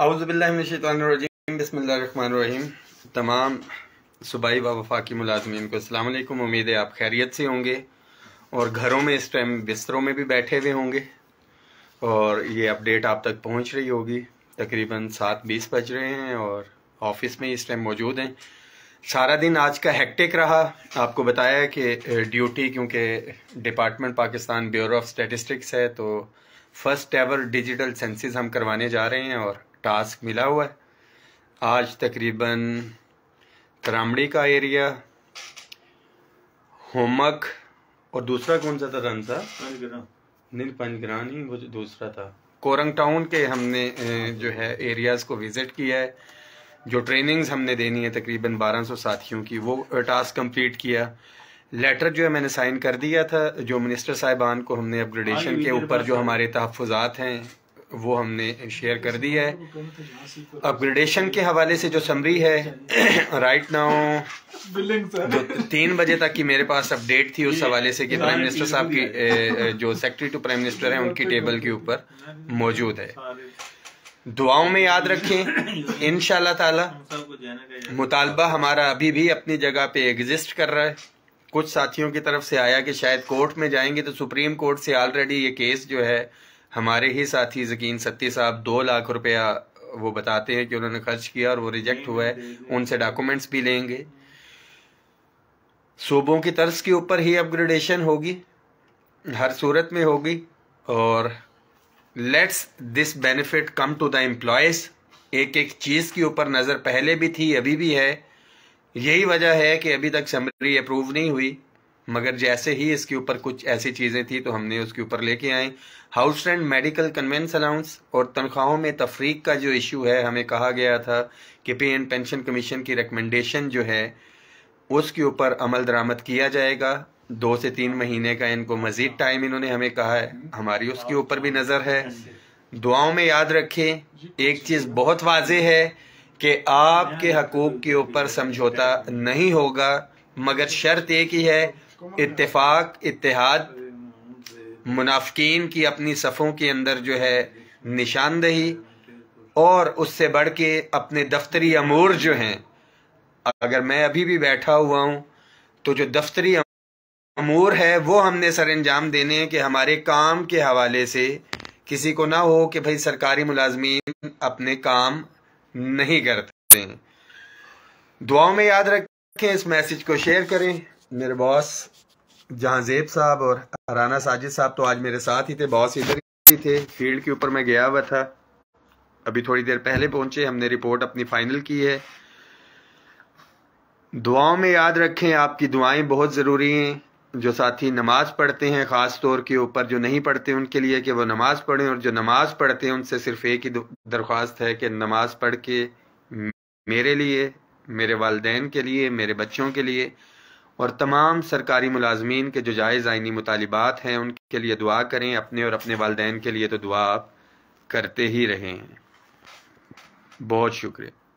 अवज़बिल्लिम बसमीम तमाम सूबाई व वफाकी मुलाजमीन को अल्लाम उम्मीद है आप खैरियत से होंगे और घरों में इस टाइम बिस्तरों में भी बैठे हुए होंगे और ये अपडेट आप तक पहुंच रही होगी तकरीबन सात बीस बज रहे हैं और ऑफिस में इस टाइम मौजूद हैं सारा दिन आज का हैक्टिक रहा आपको बताया कि ड्यूटी क्योंकि department Pakistan bureau of statistics है तो फर्स्ट एवर डिजिटल सेंसिस हम करवाने जा रहे हैं और टास्क मिला हुआ है आज तकरीबन त्रामड़ी का एरिया होमक और दूसरा कौन सा था रन था नील पंजग्रान ही वो जो दूसरा था कोरंग टाउन के हमने जो है एरियाज़ को विज़िट किया है जो ट्रेनिंग्स हमने देनी है तकरीबन 1200 साथियों की वो टास्क कंप्लीट किया लेटर जो है मैंने साइन कर दिया था जो मिनिस्टर साहिबान को हमने अपग्रेडेशन हाँ, के ऊपर जो हमारे तहफात हैं वो हमने शेयर कर दी है अपग्रेडेशन के हवाले से जो समरी है राइट नाउ जो तीन बजे तक की मेरे पास अपडेट थी उस हवाले से कि प्राइम मिनिस्टर साहब की जो सेक्रेटरी टू प्राइम मिनिस्टर है उनकी टेबल के ऊपर मौजूद है दुआओं में याद रखें इन ताला मुतालबा हमारा अभी भी अपनी जगह पे एग्जिस्ट कर रहा है कुछ साथियों की तरफ से आया कि शायद कोर्ट में जाएंगे तो सुप्रीम कोर्ट से ऑलरेडी ये केस जो है हमारे ही साथी जकीन सत्ती साहब दो लाख रुपया वो बताते हैं कि उन्होंने खर्च किया और वो रिजेक्ट हुआ है उनसे डॉक्यूमेंट्स भी लेंगे सूबों की तर्ज के ऊपर ही अपग्रेडेशन होगी हर सूरत में होगी और let's this benefit come to the employees एक एक चीज़ के ऊपर नज़र पहले भी थी अभी भी है यही वजह है कि अभी तक समरी अप्रूव नहीं हुई मगर जैसे ही इसके ऊपर कुछ ऐसी चीज़ें थी तो हमने उसके ऊपर लेके आए house rent medical conveyance allowance और तनख्वाहों में तफरीक का जो इशू है हमें कहा गया था कि पे एंड पेंशन कमीशन की रिकमेंडेशन जो है उसके ऊपर अमल दरामद किया जाएगा दो से तीन महीने का इनको मज़ीद टाइम इन्होंने हमें कहा है हमारी उसके ऊपर भी नज़र है दुआओं में याद रखे एक चीज़ बहुत वाज है कि आपके हकूक़ के ऊपर समझौता नहीं होगा मगर शर्त एक ही है इतफाक इतिहाद मुनाफिक की अपनी सफ़ों के अंदर जो है निशानदही और उससे बढ़ के अपने दफ्तरी अमूर जो हैं अगर मैं अभी भी बैठा हुआ हूँ तो जो दफ्तरी अमूर है वो हमने सर अंजाम देने हैं कि हमारे काम के हवाले से किसी को ना हो कि भाई सरकारी मुलाजमीन अपने काम नहीं करते दुआओं में याद रखें इस मैसेज को शेयर करें मेरे बॉस जहाँजेब साहब और राना साजिद साहब तो आज मेरे साथ ही थे बॉस इधर ही थे फील्ड के ऊपर मैं गया हुआ था अभी थोड़ी देर पहले पहुंचे हमने रिपोर्ट अपनी फाइनल की है दुआओं में याद रखें आपकी दुआएं बहुत ज़रूरी हैं जो साथी नमाज़ पढ़ते हैं ख़ास तौर के ऊपर जो नहीं पढ़ते उनके लिए कि वो नमाज़ पढ़ें और जो नमाज़ पढ़ते हैं उनसे सिर्फ एक ही दरख्वास्त है कि नमाज़ पढ़ के मेरे लिए मेरे वालदेन के लिए मेरे बच्चों के लिए और तमाम सरकारी मुलाजमीन के जो जायज़ आइनी मुतालबात हैं उनके लिए दुआ करें अपने और अपने वालदेन के लिए तो दुआ आप करते ही रहें बहुत शुक्रिया